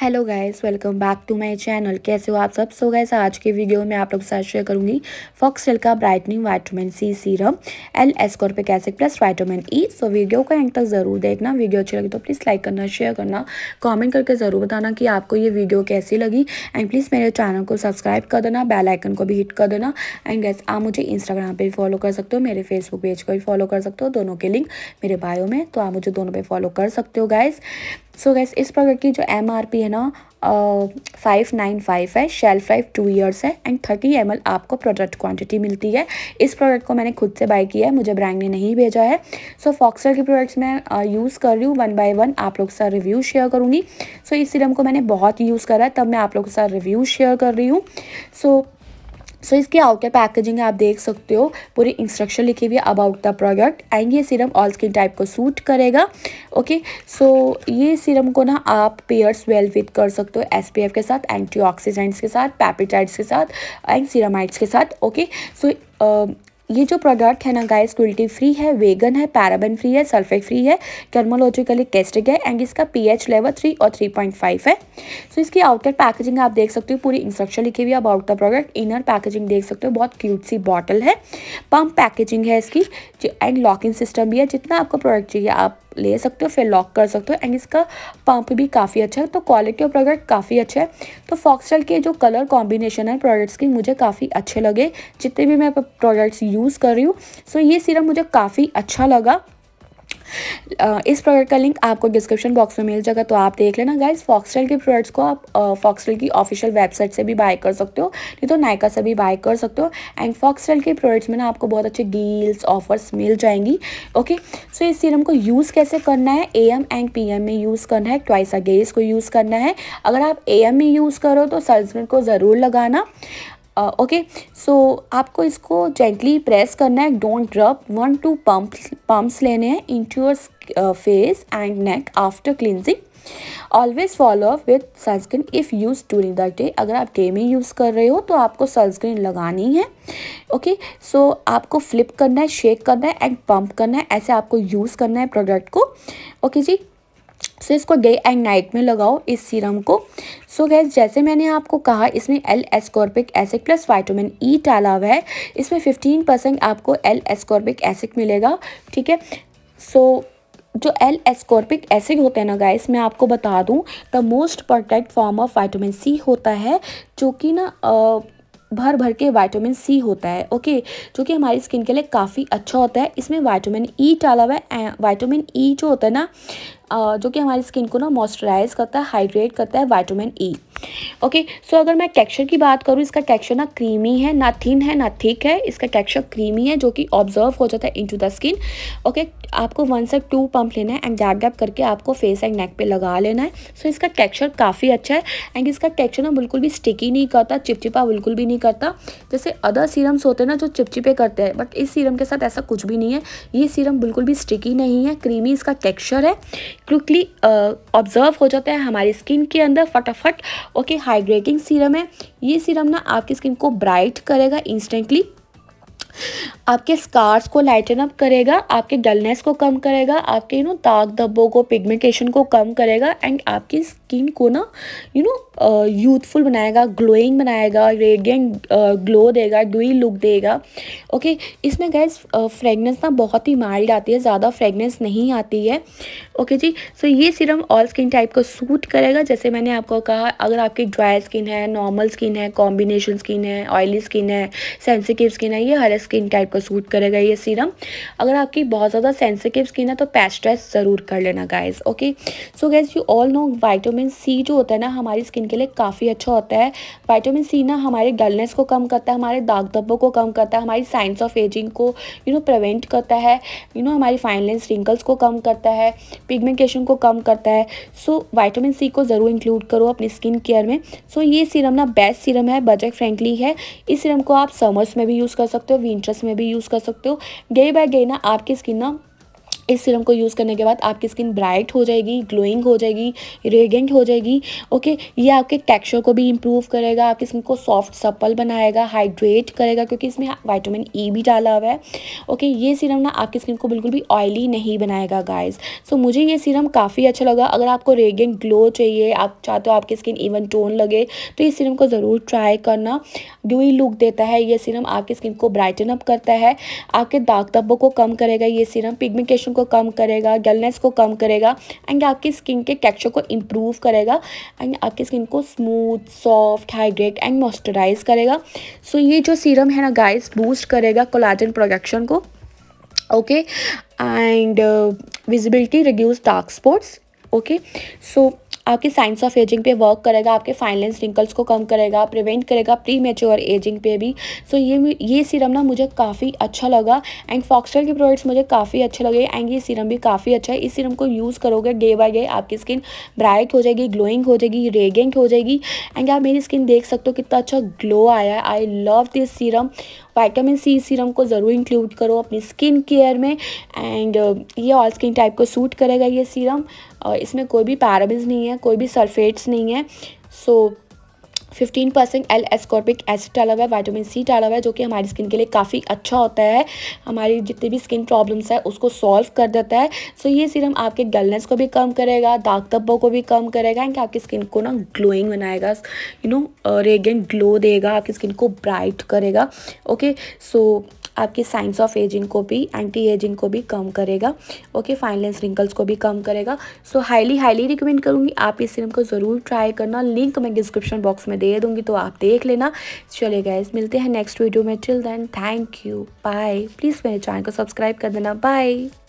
Hello guys welcome back to my channel कैसे हो आप सब सो गए आज के वीडियो में आप लोग साथ शेयर करूंगी फॉक्सटेल का brightening vitamin C serum L ascorbic acid plus vitamin E so video को एंड तक ज़रूर देखना वीडियो अच्छी लगी तो प्लीज़ लाइक करना शेयर करना कॉमेंट करके ज़रूर बताना कि आपको ये वीडियो कैसी लगी एंड प्लीज़ मेरे चैनल को सब्सक्राइब कर देना बेल आइकन को भी हिट कर देना एंड गैस आप मुझे इंस्टाग्राम पर फॉलो कर सकते हो मेरे फेसबुक पेज को भी फॉलो कर सकते हो दोनों के लिंक मेरे बायो में तो आप मुझे दोनों पर फॉलो कर सकते हो गाइज़ सो so गैस इस प्रोडक्ट की जो एम है ना फाइव नाइन फाइव है शेल्फ लाइफ टू ईयर्स है एंड थर्टी एम आपको प्रोडक्ट क्वांटिटी मिलती है इस प्रोडक्ट को मैंने खुद से बाय किया है मुझे ब्रांड ने नहीं भेजा है सो so, फॉक्सर के प्रोडक्ट्स मैं यूज़ कर रही हूँ वन बाय वन आप लोग के साथ रिव्यू शेयर करूँगी सो so, इस सीरम को मैंने बहुत यूज़ करा है तब मैं आप लोग के साथ रिव्यू शेयर कर रही हूँ सो so, सो इसकी आउटर पैकेजिंग आप देख सकते हो पूरी इंस्ट्रक्शन लिखी हुई है अबाउट द प्रोडक्ट एंड ये सीरम ऑल स्किन टाइप को सूट करेगा ओके सो ये सीरम को ना आप पेयर्स वेल विथ कर सकते हो एस के साथ एंटीऑक्सीडेंट्स के साथ पैपेटाइड्स के साथ एंड सीरामाइड्स के साथ ओके सो ये जो प्रोडक्ट है ना गाइस क्विल्टी फ्री है वेगन है पैराबन फ्री है सल्फेट फ्री है कर्मोलॉजिकली कैस्टिक है एंड इसका पीएच लेवल थ्री और थ्री पॉइंट फाइव है सो so, इसकी आउटर पैकेजिंग आप देख सकते हो पूरी इंस्ट्रक्शन लिखी हुई about the product inner packaging देख सकते हो बहुत क्यूट सी बॉटल है पम्प पैकेजिंग है इसकी एंड लॉकिंग सिस्टम भी है जितना आपको प्रोडक्ट चाहिए आप ले सकते हो फिर लॉक कर सकते हो एंड इसका पंप भी काफ़ी अच्छा है तो क्वालिटी ऑफ प्रोडक्ट काफ़ी अच्छा है तो फॉक्सटेल के जो कलर कॉम्बिनेशन है प्रोडक्ट्स की मुझे काफ़ी अच्छे लगे जितने भी मैं प्रोडक्ट्स यूज़ कर रही हूँ सो ये सीरम मुझे काफ़ी अच्छा लगा इस प्रोडक्ट का लिंक आपको डिस्क्रिप्शन बॉक्स में मिल जाएगा तो आप देख लेना गाइज फॉक्सटेल के प्रोडक्ट्स को आप फॉक्सटेल की ऑफिशियल वेबसाइट से भी बाय कर सकते हो नहीं तो नायका से भी बाय कर सकते हो एंड फॉक्सटेल के प्रोडक्ट्स में ना आपको बहुत अच्छे डील्स ऑफर्स मिल जाएंगी ओके सो इस सीरम को यूज़ कैसे करना है ए एंड पी में यूज़ करना है ट्वाइस अगेज को यूज़ करना है अगर आप ए में यूज़ करो तो सनस्क्रीन को ज़रूर लगाना ओके uh, सो आपको इसको जेंटली प्रेस करना है don't drop one two pump pumps लेने हैं into your face and neck after cleansing always follow up with sunscreen if use during the day अगर आप डे में यूज़ कर रहे हो तो आपको सनस्क्रीन लगानी है ओके okay? सो so, आपको फ्लिप करना है शेक करना है एंड पम्प करना है ऐसे आपको यूज़ करना है प्रोडक्ट को ओके okay जी सो इसको डे एंड नाइट में लगाओ इस सीरम को सो so गैस जैसे मैंने आपको कहा इसमें L ascorbic acid plus vitamin E डाला हुआ है इसमें 15 परसेंट आपको एल एस्कॉर्पिक एसिड मिलेगा ठीक है सो जो एल एस्कॉर्पिक एसिड होते हैं ना गैस मैं आपको बता दूं the most perfect form of vitamin C होता है जो कि ना भर भर के वाइटामिन सी होता है ओके जो कि हमारी स्किन के लिए काफ़ी अच्छा होता है इसमें वाइटामिन ई e डाला हुआ है वाइटामिन ई e जो होता है ना जो कि हमारी स्किन को ना मॉइस्चराइज करता है हाइड्रेट करता है vitamin E e। Okay okay, so so अगर मैं टेक्सचर की बात करूँ इसका टेक्सचर ना क्रीमी है ना थिन है ना थिक है इसका टेक्सचर क्रीमी है जो कि ऑब्जर्व हो जाता है इनटू द स्किन ओके आपको वन से टू पंप लेना है एंड डैप डैप करके आपको फेस एंड नेक पे लगा लेना है सो so, इसका टेक्सचर काफ़ी अच्छा है एंड इसका टेक्सचर ना बिल्कुल भी स्टिकी नहीं करता चिपचिपा बिल्कुल भी नहीं करता जैसे अदर सीरम्स होते हैं ना जो चिपचिपे करते हैं बट इस सीरम के साथ ऐसा कुछ भी नहीं है ये सीरम बिल्कुल भी स्टिकी नहीं है क्रीमी इसका टेक्स्चर है क्विकली ऑब्जर्व हो जाता है हमारी स्किन के अंदर फटाफट ओके हाइड्रेटिंग सीरम है ये सीरम ना आपकी स्किन को ब्राइट करेगा इंस्टेंटली आपके स्कार्स को लाइटन अप करेगा आपके डलनेस को कम करेगा आपके यू नो दाग धब्बों को पिगमेंटेशन को कम करेगा एंड आपकी स्किन को ना यू नो यूथफुल बनाएगा ग्लोइंग बनाएगा रेडियंट ग्लो देगा डुई लुक देगा ओके okay, इसमें गैस फ्रेगनेंस ना बहुत ही माइल्ड आती है ज़्यादा फ्रेगनेंस नहीं आती है ओके okay जी सो so ये सिरम ऑल स्किन टाइप को सूट करेगा जैसे मैंने आपको कहा अगर आपकी ड्राई स्किन है नॉर्मल स्किन है कॉम्बिनेशन स्किन है ऑयली स्किन है सेंसिटिव स्किन है ये हर स्किन टाइप को ज़्यादा सूट करेगा ये सीरम अगर आपकी बहुत ज़्यादा सेंसिटिव स्किन है तो पैच टेस्ट ज़रूर कर लेना guys okay so guys you all know vitamin C जो होता है ना हमारी स्किन के लिए काफ़ी अच्छा होता है वाइटामिन सी ना हमारे डलनेस को कम करता है हमारे दाग धब्बों को कम करता है हमारी साइंस ऑफ एजिंग को यू नो प्रवेंट करता है यू नो हमारी फाइनलेंस रिंकल्स को कम करता है पिगमेंटेशन को कम करता है सो वाइटामिन सी को ज़रूर इंक्लूड करो अपनी स्किन केयर में सो ये सीरम ना बेस्ट सीरम है बजट फ्रेंडली है इस सीरम को आप समर्स में भी यूज़ कर सकते हो विंटर्स में भी यूज़ कर सकते हो डे बाय डे ना आपकी स्किन ना इस सीरम को यूज़ करने के बाद आपकी स्किन ब्राइट हो जाएगी ग्लोइंग हो जाएगी रेडियंट हो जाएगी ओके ये आपके टेक्सचर को भी इम्प्रूव करेगा आपकी स्किन को सॉफ्ट सप्पल बनाएगा हाइड्रेट करेगा क्योंकि इसमें वाइटामिन ई e भी डाला हुआ है ओके ये सीरम ना आपकी स्किन को बिल्कुल भी ऑयली नहीं बनाएगा गाइज सो मुझे ये सीरम काफ़ी अच्छा लगा अगर आपको रेडियंट ग्लो चाहिए आप चाहते हो आपकी स्किन इवन टोन लगे तो इस सीरम को ज़रूर ट्राई करना ड्यूई लुक देता है ये सीरम आपकी स्किन को ब्राइटन अप करता है आपके दाग धब्बों को कम करेगा ये सीरम पिगमेंटेशन इन्फ्लेमेशन को कम करेगा गलनेस को कम करेगा एंड आपकी स्किन के टेक्चर को इम्प्रूव करेगा एंड आपकी स्किन को smooth soft hydrate and moisturise करेगा सो so, ये जो सीरम है ना गाइस बूस्ट करेगा कोलाजन प्रोडक्शन को okay and visibility reduce dark spots okay so आपकी साइंस ऑफ एजिंग पे वर्क करेगा आपके फाइनलेंस रिंकल्स को कम करेगा प्रिवेंट करेगा प्री मेच्योर एजिंग पे भी सो so, ये ये सीरम ना मुझे काफ़ी अच्छा लगा एंड फॉक्सटेल के प्रोडक्ट्स मुझे काफ़ी अच्छे लगे एंड ये सीरम भी काफ़ी अच्छा है इस सीरम को यूज़ करोगे डे बाय डे आपकी स्किन ब्राइट हो जाएगी ग्लोइंग हो जाएगी रेगेंट हो जाएगी एंड आप मेरी स्किन देख सकते हो कितना अच्छा ग्लो आया है I love this serum vitamin C serum को ज़रूर इंक्लूड करो अपनी स्किन केयर में एंड uh, ये ऑल स्किन टाइप को सूट करेगा ये सीरम इसमें कोई भी पैराबिन्स नहीं है है कोई भी सल्फेट्स नहीं है so fifteen percent L ascorbic acid डाला हुआ है वाइटामिन सी डाला हुआ है जो कि हमारी स्किन के लिए काफ़ी अच्छा होता है हमारी जितनी भी स्किन प्रॉब्लम्स है उसको सॉल्व कर देता है सो so, ये सीरम आपके गलनेस को भी कम करेगा दाग धब्बों को भी कम करेगा एंड आपकी स्किन को ना ग्लोइंग बनाएगा यू नो रेगेंट ग्लो देगा आपकी स्किन को ब्राइट करेगा ओके सो so, आपकी साइंस ऑफ एजिंग को भी एंटी एजिंग को भी कम करेगा ओके फाइनलेंस रिंकल्स को भी कम करेगा सो हाईली हाईली रिकमेंड करूँगी आप इस सीरम को ज़रूर ट्राई करना लिंक मैं डिस्क्रिप्शन बॉक्स में दे दूँगी तो आप देख लेना चले गए मिलते हैं नेक्स्ट वीडियो में till then thank you bye please मेरे चैनल को सब्सक्राइब कर देना बाय